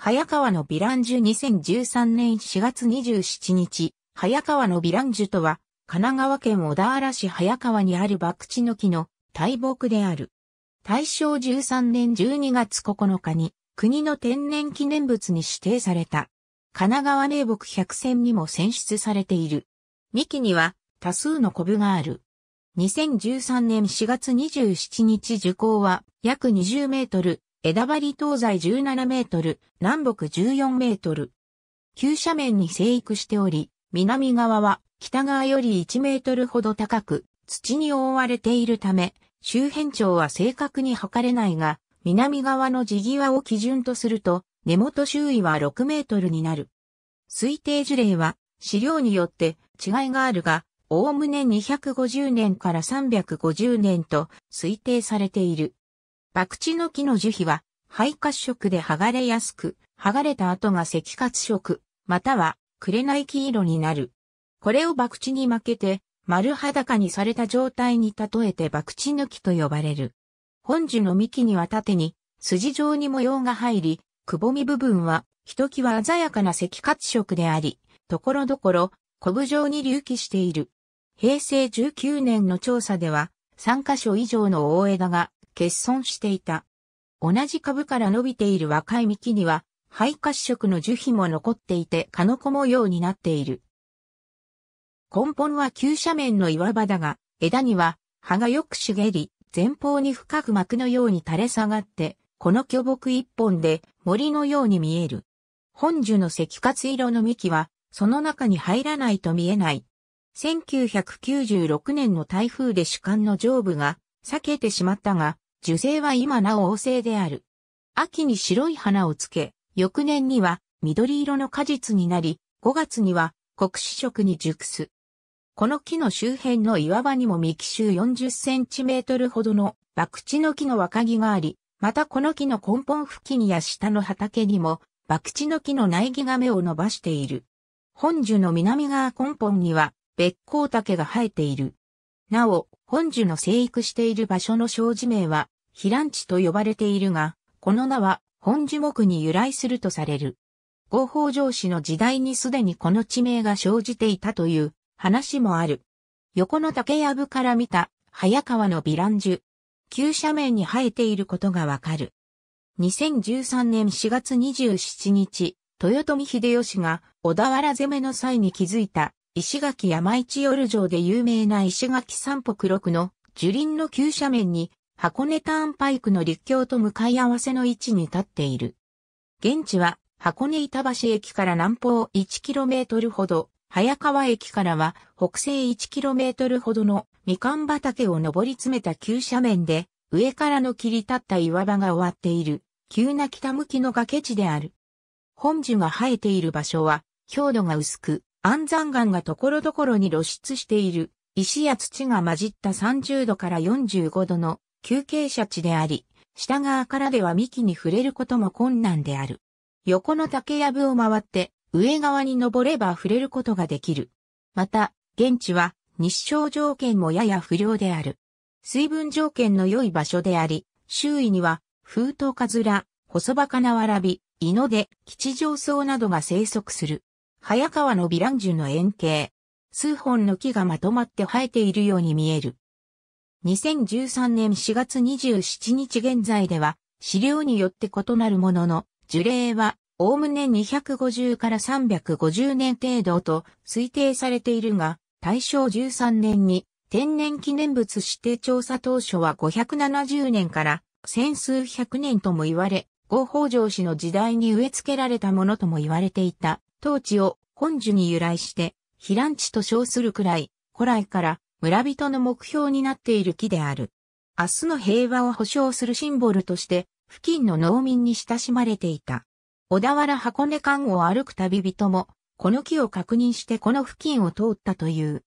早川のヴィランジュ2013年4月27日、早川のヴィランジュとは、神奈川県小田原市早川にある博打の木の大木である。大正13年12月9日に、国の天然記念物に指定された。神奈川名木百選にも選出されている。幹には多数のコブがある。2013年4月27日受講は約20メートル、枝張り東西17メートル、南北14メートル。急斜面に生育しており、南側は北側より1メートルほど高く、土に覆われているため、周辺長は正確に測れないが、南側の地際を基準とすると、根元周囲は6メートルになる。推定樹齢は、資料によって違いがあるが、おおむね250年から350年と推定されている。バクチの木の樹皮は、肺褐色で剥がれやすく、剥がれた後が赤褐色、または、紅黄色になる。これをバクチに負けて、丸裸にされた状態に例えてバクチ抜きと呼ばれる。本樹の幹には縦に、筋状に模様が入り、くぼみ部分は、ひときわ鮮やかな赤褐色であり、ところどころ、コブ状に隆起している。平成19年の調査では、3カ所以上の大枝が欠損していた。同じ株から伸びている若い幹には、肺褐色の樹皮も残っていてかのこ模様になっている。根本は急斜面の岩場だが、枝には葉がよく茂り、前方に深く膜のように垂れ下がって、この巨木一本で森のように見える。本樹の赤活色の幹は、その中に入らないと見えない。1996年の台風で主観の上部が裂けてしまったが、樹勢は今なお旺盛である。秋に白い花をつけ、翌年には緑色の果実になり、5月には黒子色に熟す。この木の周辺の岩場にも幹周40センチメートルほどの爆地の木の若木があり、またこの木の根本付近や下の畑にも爆地の木の苗木が芽を伸ばしている。本樹の南側根本には別光竹が生えている。なお、本樹の生育している場所の生地名は、ヒラン地と呼ばれているが、この名は、本樹木に由来するとされる。合法上司の時代にすでにこの地名が生じていたという話もある。横の竹やぶから見た早川の美蘭樹。急斜面に生えていることがわかる。2013年4月27日、豊臣秀吉が小田原攻めの際に築いた石垣山市夜城で有名な石垣三北六の樹林の急斜面に箱根ターンパイクの陸橋と向かい合わせの位置に立っている。現地は箱根板橋駅から南方 1km ほど、早川駅からは北西 1km ほどのみかん畑を登り詰めた急斜面で、上からの切り立った岩場が終わっている、急な北向きの崖地である。本樹が生えている場所は、強度が薄く、安山岩が所々に露出している石や土が混じった30度から45度の休憩者地であり、下側からでは幹に触れることも困難である。横の竹やぶを回って上側に登れば触れることができる。また、現地は日照条件もやや不良である。水分条件の良い場所であり、周囲には、風筒、カズラ、細葉かなわらび、犬で吉上草などが生息する。早川のヴィランジュの円形。数本の木がまとまって生えているように見える。2013年4月27日現在では、資料によって異なるものの、樹齢は、おおむね250から350年程度と推定されているが、大正13年に天然記念物指定調査当初は570年から千数百年とも言われ、合法上氏の時代に植え付けられたものとも言われていた、当地を本樹に由来して、避乱地と称するくらい、古来から村人の目標になっている木である。明日の平和を保障するシンボルとして、付近の農民に親しまれていた。小田原箱根間を歩く旅人も、この木を確認してこの付近を通ったという。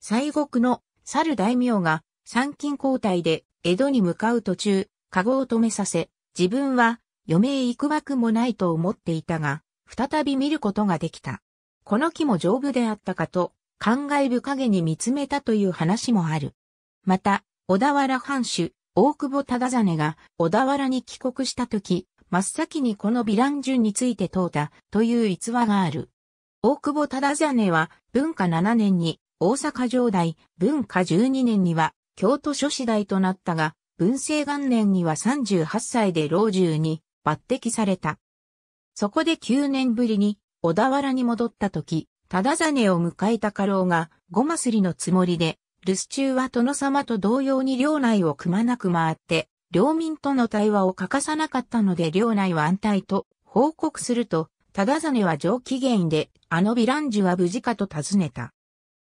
西国の猿大名が参勤交代で江戸に向かう途中、籠を止めさせ、自分は余命行く枠くもないと思っていたが、再び見ることができた。この木も丈夫であったかと、感慨深げに見つめたという話もある。また、小田原藩主、大久保忠真が小田原に帰国した時、真っ先にこのヴィラン順について問うたという逸話がある。大久保忠真は文化7年に大阪城代、文化12年には京都諸子代となったが、文政元年には38歳で老中に抜擢された。そこで9年ぶりに小田原に戻った時、忠真を迎えた家老が、ごますりのつもりで、留守中は殿様と同様に領内をくまなく回って、領民との対話を欠かさなかったので領内は安泰と報告すると、忠真は上機嫌で、あのヴィランジュは無事かと尋ねた。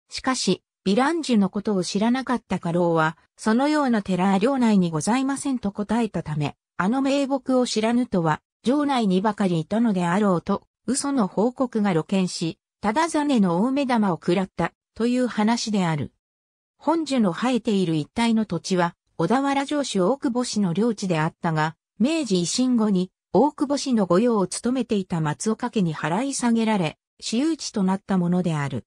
しかし、ヴィランジュのことを知らなかった家老は、そのような寺は領内にございませんと答えたため、あの名木を知らぬとは、城内にばかりいたのであろうと、嘘の報告が露見し、ただ種の大目玉を喰らった、という話である。本樹の生えている一帯の土地は、小田原城主大久保氏の領地であったが、明治維新後に大久保氏の御用を務めていた松岡家に払い下げられ、私有地となったものである。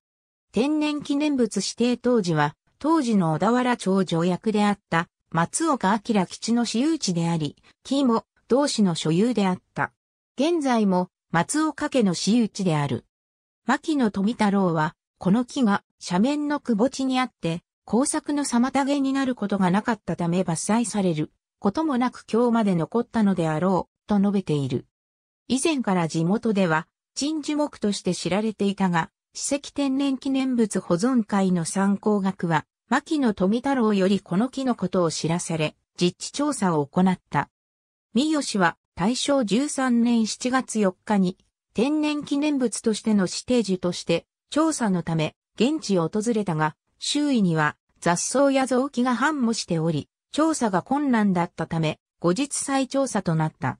天然記念物指定当時は、当時の小田原町条約であった松岡明吉の私有地であり、木も同氏の所有であった。現在も松岡家の私有地である。牧野富太郎は、この木が斜面の窪地にあって、工作の妨げになることがなかったため伐採されることもなく今日まで残ったのであろう、と述べている。以前から地元では、鎮樹木として知られていたが、史跡天然記念物保存会の参考額は、牧野富太郎よりこの木のことを知らされ、実地調査を行った。三好は大正13年7月4日に天然記念物としての指定樹として調査のため現地を訪れたが、周囲には雑草や雑木が繁茂しており、調査が困難だったため、後日再調査となった。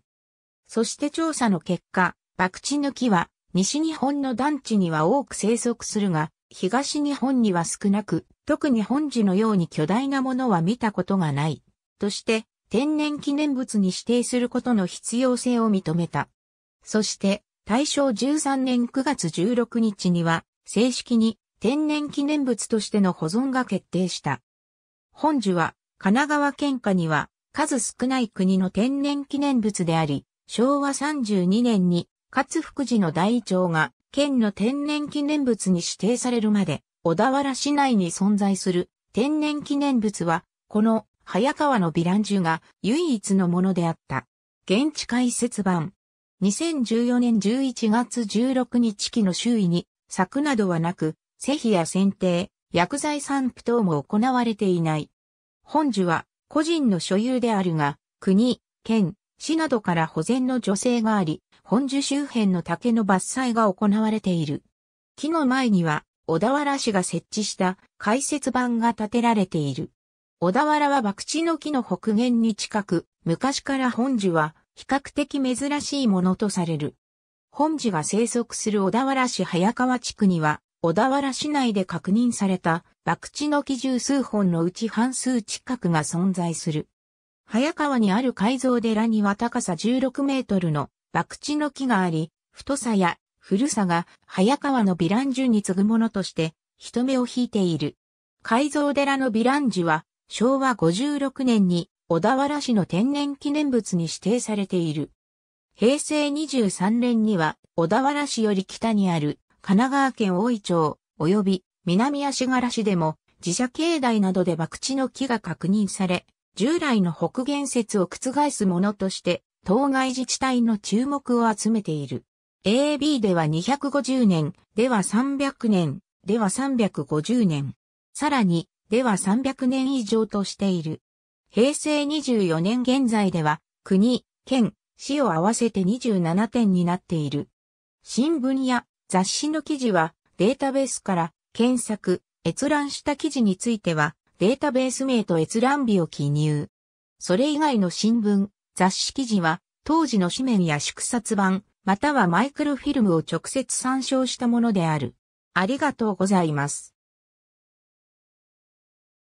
そして調査の結果、博打抜きは西日本の団地には多く生息するが、東日本には少なく、特に本寺のように巨大なものは見たことがない、として天然記念物に指定することの必要性を認めた。そして、大正13年9月16日には、正式に天然記念物としての保存が決定した。本寺は、神奈川県下には、数少ない国の天然記念物であり、昭和32年に、勝福寺の大長が県の天然記念物に指定されるまで、小田原市内に存在する天然記念物は、この早川のヴィランジュが唯一のものであった。現地解説版。2014年11月16日期の周囲に、柵などはなく、施肥や剪定、薬剤散布等も行われていない。本樹は個人の所有であるが、国、県、市などから保全の助成があり、本樹周辺の竹の伐採が行われている。木の前には、小田原市が設置した解説板が建てられている。小田原は博打の木の北限に近く、昔から本樹は比較的珍しいものとされる。本樹が生息する小田原市早川地区には、小田原市内で確認された博打の木十数本のうち半数近くが存在する。早川にある改造寺には高さ16メートルの博打の木があり、太さや古さが早川のラン樹に次ぐものとして人目を引いている。改造寺のラン樹は昭和56年に小田原市の天然記念物に指定されている。平成23年には小田原市より北にある神奈川県大井町及び南足柄市でも自社境内などで博打の木が確認され、従来の北限説を覆すものとして当該自治体の注目を集めている。AB では250年、では300年、では350年。さらに、では300年以上としている。平成24年現在では、国、県、市を合わせて27点になっている。新聞や雑誌の記事は、データベースから検索、閲覧した記事については、データベース名と閲覧日を記入。それ以外の新聞、雑誌記事は、当時の紙面や縮刷版、またはマイクロフィルムを直接参照したものである。ありがとうございます。